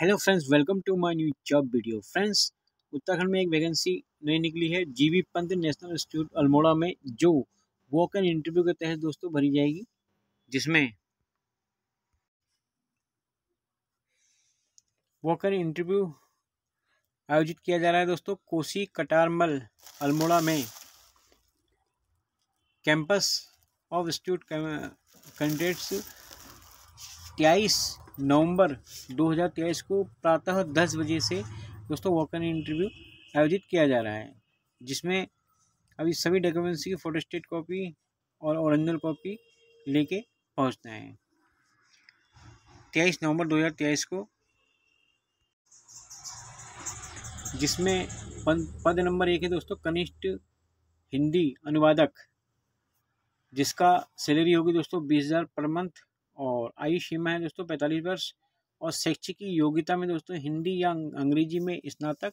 hello friends welcome to my new job video friends Uttarakhand में एक vacancy नई निकली है जीवी पंत नेशनल इंस्टीट्यूट अल्मोड़ा में जो वॉक एन इंटरव्यू के तहत दोस्तों भरी जाएगी जिसमें वॉक एन इंटरव्यू आयोजित किया जा रहा है दोस्तों कोसी कटारमल अल्मोड़ा में कैंपस ऑफ इंस्टीट्यूट कैंडिडेट्स तेईस नवंबर 2023 को प्रातः 10 बजे से दोस्तों वॉक इन इंटरव्यू आयोजित किया जा रहा है जिसमें अभी सभी डॉक्यूमेंट्स की फोटोस्टेट कॉपी और ओरिजिनल कॉपी लेके पहुँचते हैं तेईस नवंबर 2023 को जिसमें पद नंबर एक है दोस्तों कनिष्ठ हिंदी अनुवादक जिसका सैलरी होगी दोस्तों बीस हज़ार पर मंथ और आयु सीमा है दोस्तों पैंतालीस वर्ष और शैक्षिक योग्यता में दोस्तों हिंदी या अंग्रेजी में स्नातक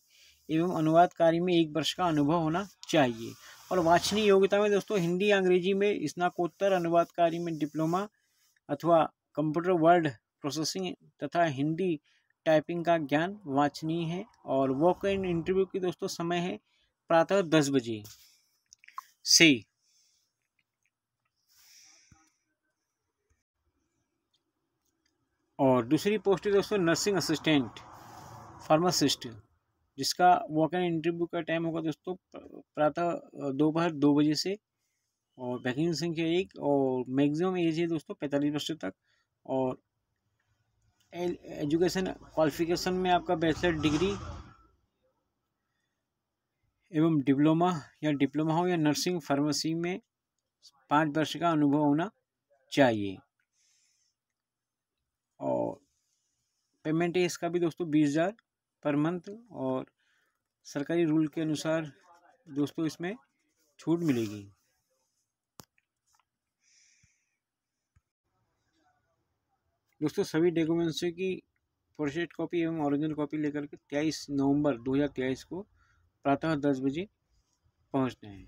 एवं अनुवाद कार्य में एक वर्ष का अनुभव होना चाहिए और वाचनीय योग्यता में दोस्तों हिंदी या अंग्रेजी में स्नाकोत्तर अनुवाद कार्य में डिप्लोमा अथवा कंप्यूटर वर्ड प्रोसेसिंग तथा हिंदी टाइपिंग का ज्ञान वाचनीय है और वॉक इन इंटरव्यू की दोस्तों समय है प्रातः दस बजे से और दूसरी पोस्ट है दोस्तों नर्सिंग असिस्टेंट फार्मासिस्ट जिसका वॉक एंड इंटरव्यू का टाइम होगा दोस्तों प्रातः दोपहर दो बजे से और वैकेंसी संख्या एक और मैक्सिमम एज है दोस्तों पैंतालीस वर्ष तक और एजुकेशन क्वालिफिकेशन में आपका बैचलर डिग्री एवं डिप्लोमा या डिप्लोमा हो या नर्सिंग फार्मेसी में पाँच वर्ष का अनुभव होना चाहिए और पेमेंट है इसका भी दोस्तों बीस हज़ार पर मंथ और सरकारी रूल के अनुसार दोस्तों इसमें छूट मिलेगी दोस्तों सभी डॉक्यूमेंट्स की प्रोसेट कॉपी एवं ओरिजिनल कॉपी लेकर के तेईस नवंबर तेईस को प्रातः दस बजे पहुंचते हैं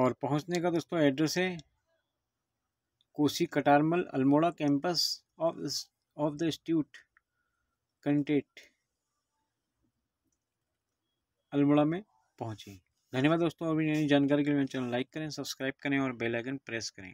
और पहुंचने का दोस्तों एड्रेस है Kosi Katarmal Almora campus of of the institute कंटेट अल्मोड़ा में पहुंची धन्यवाद दोस्तों अभी नई जानकारी के लिए मेरे चैनल लाइक करें सब्सक्राइब करें और बेल आइकन प्रेस करें